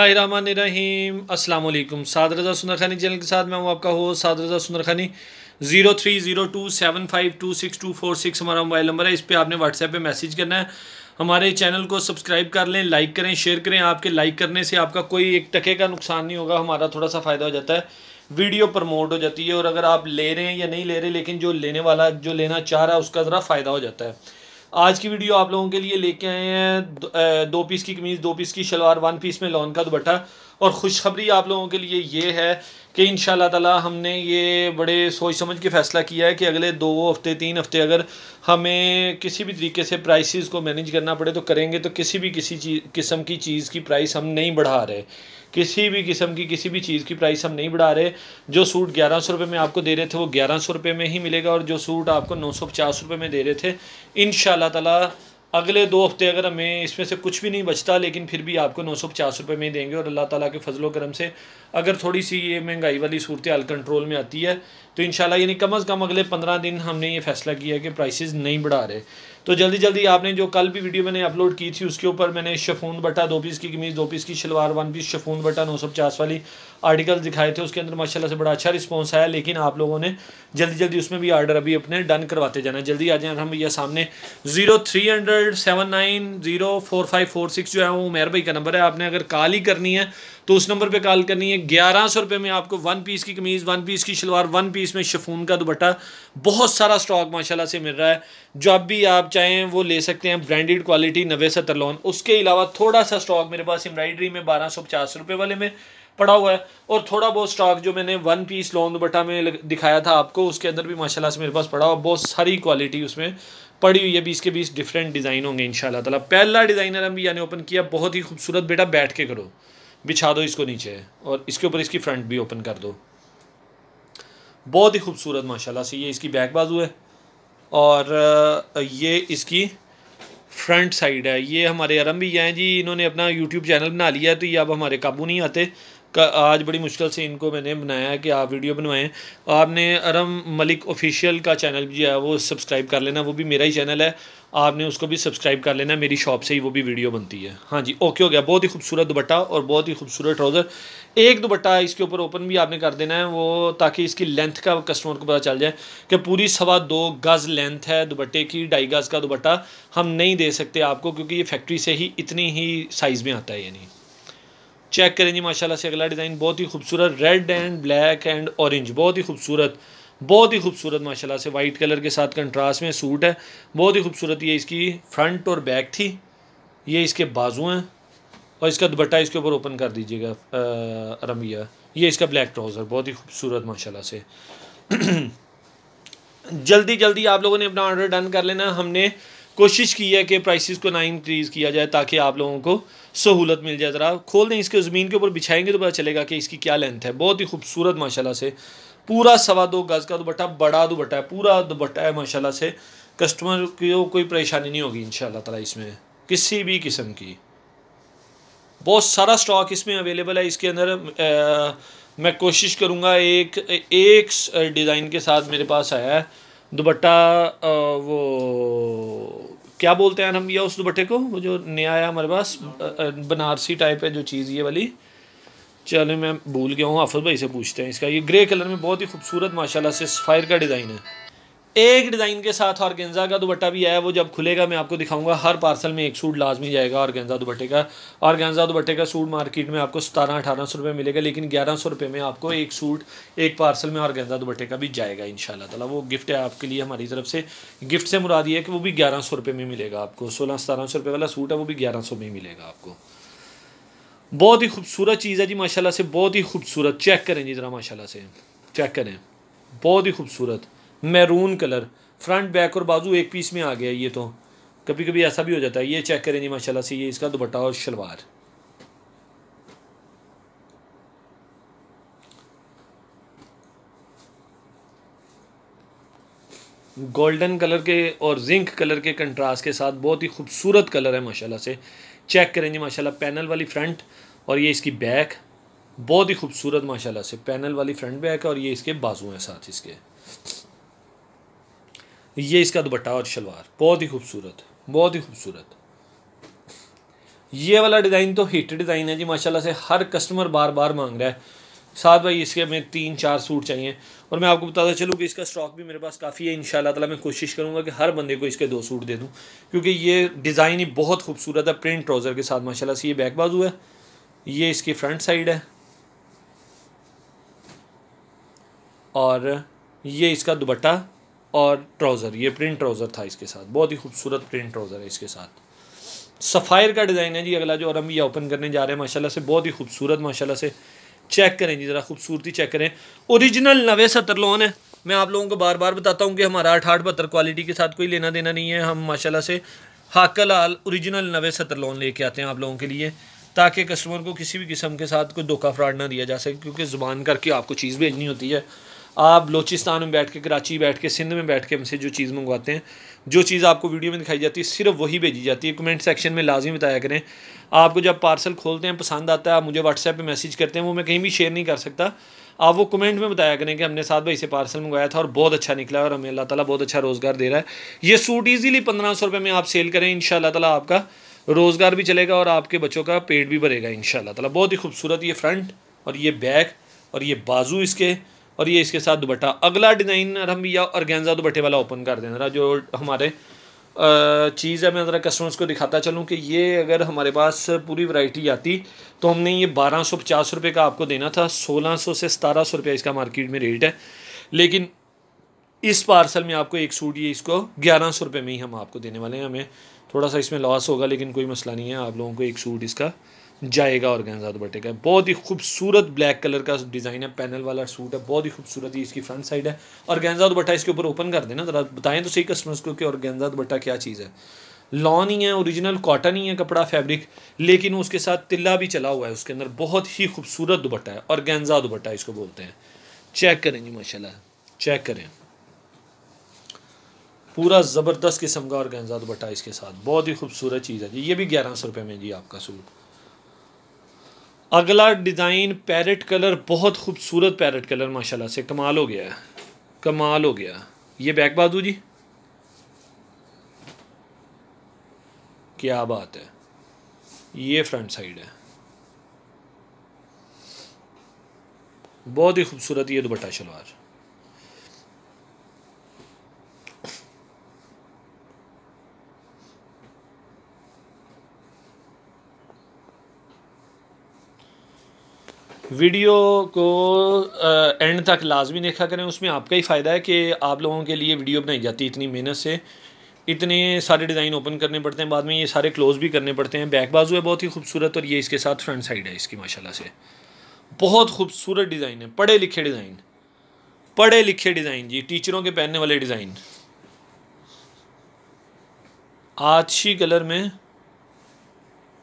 रहीम अस्सलाम वालेकुम साद रज़ा खानी चैनल के साथ मैं हूँ आपका हो Saad Raza Khani zero three zero two seven five two six two four six हमारा मोबाइल नंबर है इस पर आपने व्हाट्सएप पे मैसेज करना है हमारे चैनल को सब्सक्राइब कर लें लाइक करें शेयर करें आपके लाइक करने से आपका कोई एक टके का नुकसान नहीं होगा हमारा थोड़ा सा फ़ायदा हो जाता है वीडियो प्रमोट हो जाती है और अगर आप ले रहे हैं या नहीं ले रहे लेकिन जो लेने वाला जो लेना चाह रहा है उसका ज़रा फ़ायदा हो जाता है आज की वीडियो आप लोगों के लिए लेके आए हैं दो, पीस की कमीज़ दो पीस की शलवार वन पीस में लॉन का दुपट्टा और खुशखबरी आप लोगों के लिए ये है कि इन ताला हमने ये बड़े सोच समझ के फ़ैसला किया है कि अगले दो हफ्ते तीन हफ्ते अगर हमें किसी भी तरीके से प्राइसेस को मैनेज करना पड़े तो करेंगे तो किसी भी किसी चीज़ किस्म की चीज़ की प्राइस हम नहीं बढ़ा रहे किसी भी किस्म की किसी भी चीज़ की प्राइस हम नहीं बढ़ा रहे जो सूट ग्यारह सौ रुपये में आपको दे रहे थे वो ग्यारह सौ रुपये में ही मिलेगा और जो सूट आपको नौ सौ पचास रुपये में दे रहे थे इन ताला अगले दो हफ्ते अगर हमें इसमें से कुछ भी नहीं बचता लेकिन फिर भी आपको नौ सौ पचास रुपये में ही देंगे और अल्लाह ताला के फजलो करम से अगर थोड़ी सी ये महंगाई वाली सूरत हाल कंट्रोल में आती है तो इन यानी कम अज़ कम अगले पंद्रह दिन हमने ये फैसला किया है कि प्राइसेस नहीं बढ़ा रहे तो जल्दी जल्दी आपने जो कल भी वीडियो मैंने अपलोड की थी उसके ऊपर मैंने शफून बटा दो पीस की कमीज़ दो पीस की शलवार वन पीस शफून बटा नौ सौ पचास वाली आर्टिकल दिखाए थे उसके अंदर माशाला से बड़ा अच्छा रिस्पॉन्स आया लेकिन आप लोगों ने जल्दी जल्दी उसमें भी आर्डर अभी अपने डन करवाते जाना जल्दी आ जाए हम भैया सामने zero three hundred seven nine zero four five four six जो है वो उमेर भाई का नंबर है आपने अगर कॉल ही करनी है तो उस नंबर पे कॉल करनी है ग्यारह सौ रुपये में आपको वन पीस की कमीज़ वन पीस की शलवार वन पीस में शफून का दुपट्टा बहुत सारा स्टॉक माशाल्लाह से मिल रहा है जो अब भी आप चाहें वो ले सकते हैं ब्रांडेड क्वालिटी नवे सत्तर लोन उसके अलावा थोड़ा सा स्टॉक मेरे पास एम्ब्राइडरी में बारह सौ पचास रुपये वाले में पड़ा हुआ है और थोड़ा बहुत स्टॉक जो मैंने वन पीस लोन दुपट्टा में दिखाया था आपको उसके अंदर भी माशाल्लाह से मेरे पास पड़ा हुआ बहुत सारी क्वालिटी उसमें पड़ी हुई है बीस के बीस डिफरेंट डिज़ाइन होंगे इन शाला पहला डिज़ाइनर हम भी यानी ओपन किया बहुत ही खूबसूरत बेटा बैठ के करो बिछा दो इसको नीचे और इसके ऊपर इसकी फ्रंट भी ओपन कर दो बहुत ही खूबसूरत माशाल्लाह से ये इसकी बैक बाजू है और ये इसकी फ्रंट साइड है ये हमारे अरम भी हैं जी इन्होंने अपना यूट्यूब चैनल बना लिया है तो ये अब हमारे काबू नहीं आते का आज बड़ी मुश्किल से इनको मैंने बनाया कि आप वीडियो बनवाएं आपने अरम मलिक ऑफिशियल का चैनल जो है वो सब्सक्राइब कर लेना वो भी मेरा ही चैनल है आपने उसको भी सब्सक्राइब कर लेना मेरी शॉप से ही वो भी वीडियो बनती है हाँ जी ओके हो गया बहुत ही खूबसूरत दुपट्टा और बहुत ही खूबसूरत ट्राउज़र एक दुपट्टा इसके ऊपर ओपन भी आपने कर देना है वो ताकि इसकी लेंथ का कस्टमर को पता चल जाए कि पूरी सवा दो गज़ लेंथ है दुपट्टे की ढाई गज़ का दुपट्टा हम नहीं दे सकते आपको क्योंकि ये फैक्ट्री से ही इतनी ही साइज़ में आता है यानी चेक करें जी माशाल्लाह से अगला डिज़ाइन बहुत ही खूबसूरत red and black and orange बहुत ही खूबसूरत बहुत ही खूबसूरत माशाल्लाह से वाइट कलर के साथ कंट्रास्ट में सूट है बहुत ही खूबसूरत ये इसकी फ्रंट और बैक थी ये इसके बाजू हैं और इसका दुपट्टा इसके ऊपर ओपन कर दीजिएगा रमिया ये इसका ब्लैक ट्राउज़र बहुत ही खूबसूरत माशाला से जल्दी जल्दी आप लोगों ने अपना ऑर्डर डन कर लेना हमने कोशिश की है कि प्राइसेस को ना इंक्रीज़ किया जाए ताकि आप लोगों को सहूलत मिल जाए ज़रा खोल दें इसके ज़मीन के ऊपर बिछाएंगे तो पता चलेगा कि इसकी क्या लेंथ है बहुत ही खूबसूरत माशाल्लाह से पूरा सवा दो गज़ का दुपट्टा बड़ा दुपट्टा है पूरा दुपट्टा है माशाल्लाह से कस्टमर को तो कोई परेशानी नहीं होगी इन ताला इसमें किसी भी किस्म की बहुत सारा स्टॉक इसमें अवेलेबल है इसके अंदर मैं कोशिश करूँगा एक एक डिज़ाइन के साथ मेरे पास आया है दुपट्टा वो क्या बोलते हैं हम या उस दुपट्टे को वो जो नया आया हमारे पास बनारसी टाइप है जो चीज़ ये वाली चलो मैं भूल गया हूँ हाफज भाई से पूछते हैं इसका ये ग्रे कलर में बहुत ही खूबसूरत माशाल्लाह से सफ़ायर का डिज़ाइन है एक डिज़ाइन के साथ गेंजा का दुपट्टा भी आया वो जब खुलेगा मैं आपको दिखाऊंगा हर पार्सल में एक सूट लाजमी जाएगा गेंजा दुपट्टे का गेंजा दुपट्टे का सूट मार्केट में आपको सतारह अठारह सौ रुपये मिलेगा लेकिन ग्यारह सौ रुपये में आपको एक सूट एक पार्सल में गेंजा दुपट्टे का भी जाएगा इन ताला वो गिफ्ट है आपके लिए हमारी तरफ से गिफ्ट से मुराद ये है कि वो भी ग्यारह सौ रुपये में मिलेगा आपको सोलह सतारह सौ रुपये वाला सूट है वो भी ग्यारह सौ में मिलेगा आपको बहुत ही खूबसूरत चीज़ है जी माशाला से बहुत ही खूबसूरत चेक करें जी ज़रा माशाला से चेक करें बहुत ही खूबसूरत मैरून कलर फ्रंट बैक और बाजू एक पीस में आ गया ये तो कभी कभी ऐसा भी हो जाता है ये चेक करें जी माशाल्लाह से ये इसका दुपट्टा और शलवार गोल्डन कलर के और जिंक कलर के कंट्रास्ट के साथ बहुत ही खूबसूरत कलर है माशाल्लाह से चेक करेंगे माशाल्लाह पैनल वाली फ्रंट और ये इसकी बैक बहुत ही खूबसूरत माशाल्लाह से पैनल वाली फ्रंट बैक है और ये इसके बाजू हैं साथ इसके ये इसका दुपट्टा और शलवार बहुत ही खूबसूरत बहुत ही खूबसूरत ये वाला डिज़ाइन तो हिट डिज़ाइन है जी माशाल्लाह से हर कस्टमर बार बार मांग रहा है साथ भाई इसके में तीन चार सूट चाहिए और मैं आपको बताता चलूँ कि इसका स्टॉक भी मेरे पास काफ़ी है इन ताला मैं कोशिश करूँगा कि हर बंदे को इसके दो सूट दे दूँ क्योंकि ये डिज़ाइन ही बहुत खूबसूरत है प्रिंट ट्राउज़र के साथ माशाला से ये बैक बाजू है ये इसकी फ्रंट साइड है और ये इसका दुपट्टा और ट्राउज़र ये प्रिंट ट्राउज़र था इसके साथ बहुत ही खूबसूरत प्रिंट ट्राउज़र है इसके साथ सफ़ायर का डिज़ाइन है जी अगला जो और हम ये ओपन करने जा रहे हैं माशाल्लाह से बहुत ही खूबसूरत माशाल्लाह से चेक करें जी ज़रा खूबसूरती चेक करें ओरिजिनल नवे सत्तर लोन है मैं आप लोगों को बार बार बताता हूँ कि हमारा आठ आठ पत्थर क्वालिटी के साथ कोई लेना देना नहीं है हम माशाला से हाकल आल औरिजिनल नवे सत्तर लोन ले आते हैं आप लोगों के लिए ताकि कस्टमर को किसी भी किस्म के साथ कोई धोखा फ्राड ना दिया जा सके क्योंकि ज़ुबान करके आपको चीज़ भेजनी होती है आप बलोचिस्तान में बैठ के कराची बैठ के सिंध में बैठ के हमसे जो चीज़ मंगवाते हैं जो चीज़ आपको वीडियो में दिखाई जाती है सिर्फ वही भेजी जाती है कमेंट सेक्शन में लाजमी बताया करें आपको जब पार्सल खोलते हैं पसंद आता है आप मुझे व्हाट्सएप पर मैसेज करते हैं वो मैं कहीं भी शेयर नहीं कर सकता आप वो कमेंट में बताया करें कि हमने साथ भाई से पार्सल मंगवाया था और बहुत अच्छा निकला है और हमें अल्लाह ताला बहुत अच्छा रोज़गार दे रहा है ये सूट इजीली पंद्रह सौ रुपये में आप सेल करें इन ताला आपका रोज़गार भी चलेगा और आपके बच्चों का पेट भी भरेगा इन ताला बहुत ही खूबसूरत ये फ्रंट और ये बैक और ये बाजू इसके और ये इसके साथ दुबट्टा अगला डिज़ाइन हम भैया और गेंजा वाला ओपन कर दें जो हमारे चीज़ है मैं ज़रा कस्टमर्स को दिखाता चलूँ कि ये अगर हमारे पास पूरी वैरायटी आती तो हमने ये बारह सौ पचास रुपये का आपको देना था सोलह सौ से सतारह सौ रुपया इसका मार्केट में रेट है लेकिन इस पार्सल में आपको एक सूट ये इसको ग्यारह सौ रुपये में ही हम आपको देने वाले हैं हमें थोड़ा सा इसमें लॉस होगा लेकिन कोई मसला नहीं है आप लोगों को एक सूट इसका जाएगा और गेंजा दुपट्टे बहुत ही खूबसूरत ब्लैक कलर का डिज़ाइन है पैनल वाला सूट है बहुत ही खूबसूरत ही इसकी फ्रंट साइड है और गेंजा दुपट्टा इसके ऊपर ओपन कर देना ज़रा बताएं तो सही कस्टमर्स को कि और गेंजा दुपट्टा क्या चीज़ है लॉन ही है ओरिजिनल कॉटन ही है कपड़ा फैब्रिक लेकिन उसके साथ तिल्ला भी चला हुआ है उसके अंदर बहुत ही खूबसूरत दुपट्टा है और गेंजा दुपट्टा इसको बोलते हैं चेक करें जी माशाला चेक करें पूरा ज़बरदस्त किस्म का और गेंजा दुपट्टा इसके साथ बहुत ही खूबसूरत चीज़ है जी ये भी ग्यारह सौ रुपये में जी आपका सूट अगला डिज़ाइन पैरेट कलर बहुत खूबसूरत पैरेट कलर माशाल्लाह से कमाल हो गया कमाल हो गया ये बैक बाजू जी क्या बात है ये फ्रंट साइड है बहुत ही खूबसूरत ये दुपट्टा शलवार वीडियो को आ, एंड तक लाजमी देखा करें उसमें आपका ही फ़ायदा है कि आप लोगों के लिए वीडियो बनाई जाती है इतनी मेहनत से इतने सारे डिज़ाइन ओपन करने पड़ते हैं बाद में ये सारे क्लोज़ भी करने पड़ते हैं बैक बाजू है बहुत ही खूबसूरत और ये इसके साथ फ्रंट साइड है इसकी माशाल्लाह से बहुत खूबसूरत डिज़ाइन है पढ़े लिखे डिज़ाइन पढ़े लिखे डिज़ाइन जी टीचरों के पहनने वाले डिज़ाइन आछी कलर में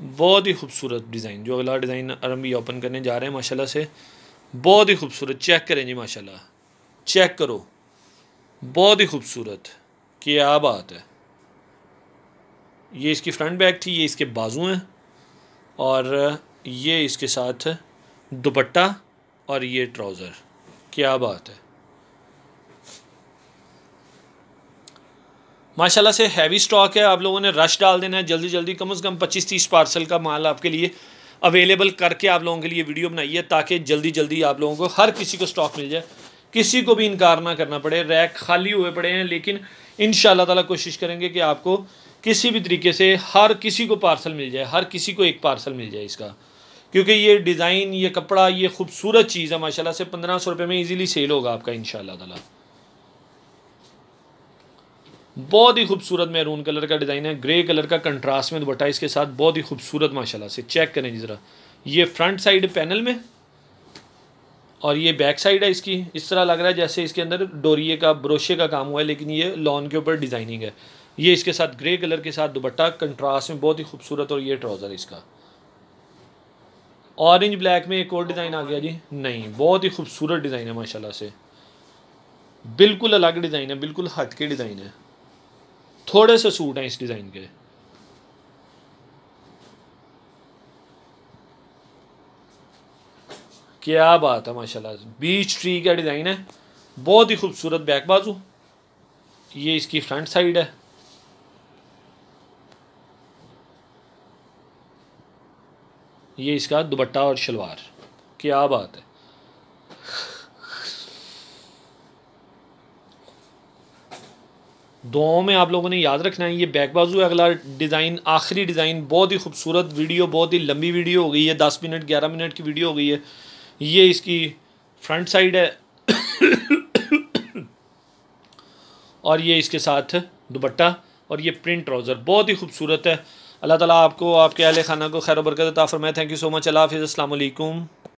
बहुत ही खूबसूरत डिज़ाइन जो अगला डिज़ाइन अरम भी ओपन करने जा रहे हैं माशाल्लाह से बहुत ही खूबसूरत चेक करें जी माशाल्लाह चेक करो बहुत ही खूबसूरत क्या बात है ये इसकी फ्रंट बैक थी ये इसके बाजू हैं और ये इसके साथ दुपट्टा और ये ट्राउज़र क्या बात है माशाल्लाह से हैवी स्टॉक है आप लोगों ने रश डाल देना है जल्दी जल्दी कम से कम पच्चीस तीस पार्सल का माल आपके लिए अवेलेबल करके आप लोगों के लिए वीडियो बनाई है ताकि जल्दी जल्दी आप लोगों को हर किसी को स्टॉक मिल जाए किसी को भी इनकार ना करना पड़े रैक खाली हुए पड़े हैं लेकिन इन ताला कोशिश करेंगे कि आपको किसी भी तरीके से हर किसी को पार्सल मिल जाए हर किसी को एक पार्सल मिल जाए इसका क्योंकि ये डिज़ाइन ये कपड़ा ये खूबसूरत चीज़ है माशाला से पंद्रह सौ रुपये में ईजिली सेल होगा आपका इन ताला बहुत ही खूबसूरत मैरून कलर का डिज़ाइन है ग्रे कलर का कंट्रास्ट में दुपट्टा इसके साथ बहुत ही खूबसूरत माशाल्लाह से चेक करें जी ज़रा ये फ्रंट साइड पैनल में और ये बैक साइड है इसकी इस तरह लग रहा है जैसे इसके अंदर डोरिए का ब्रोशे का काम हुआ है लेकिन ये लॉन के ऊपर डिज़ाइनिंग है ये इसके साथ ग्रे कलर के साथ दुपट्टा कंट्रास्ट में बहुत ही खूबसूरत और ये ट्राउज़र इसका ऑरेंज ब्लैक में एक और डिज़ाइन आ गया जी नहीं बहुत ही खूबसूरत डिज़ाइन है माशाल्लाह से बिल्कुल अलग डिज़ाइन है बिल्कुल हट के डिज़ाइन है थोड़े से सूट हैं इस डिज़ाइन के क्या बात है माशाल्लाह बीच ट्री का डिज़ाइन है बहुत ही खूबसूरत बैक बाजू ये इसकी फ्रंट साइड है ये इसका दुपट्टा और शलवार क्या बात है दुआओं में आप लोगों ने याद रखना है ये बैक बाजू है अगला डिज़ाइन आखिरी डिज़ाइन बहुत ही खूबसूरत वीडियो बहुत ही लंबी वीडियो हो गई है दस मिनट ग्यारह मिनट की वीडियो हो गई है ये इसकी फ्रंट साइड है और ये इसके साथ दुपट्टा और ये प्रिंट ट्राउज़र बहुत ही खूबसूरत है अल्लाह ताला आपको आपके अहल खाना को खैर बरकत फरमाए थैंक यू सो मच अल्लाह हाफिज़ अल्लाम